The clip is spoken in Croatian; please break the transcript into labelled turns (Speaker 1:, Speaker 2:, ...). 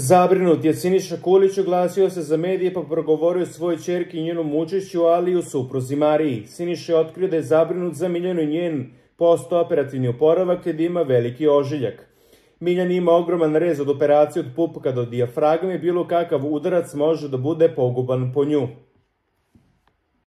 Speaker 1: Zabrinut je Siniša Kulić oglasio se za medije pa progovorio svoje čerki i njenom učešću, ali i u supruzi Mariji. Siniša je otkrio da je zabrinut za Miljanu njen posto operativni oporavak kada ima veliki ožiljak. Miljan ima ogroman rez od operacije od pupka do dijafragme i bilo kakav udarac može da bude poguban po nju.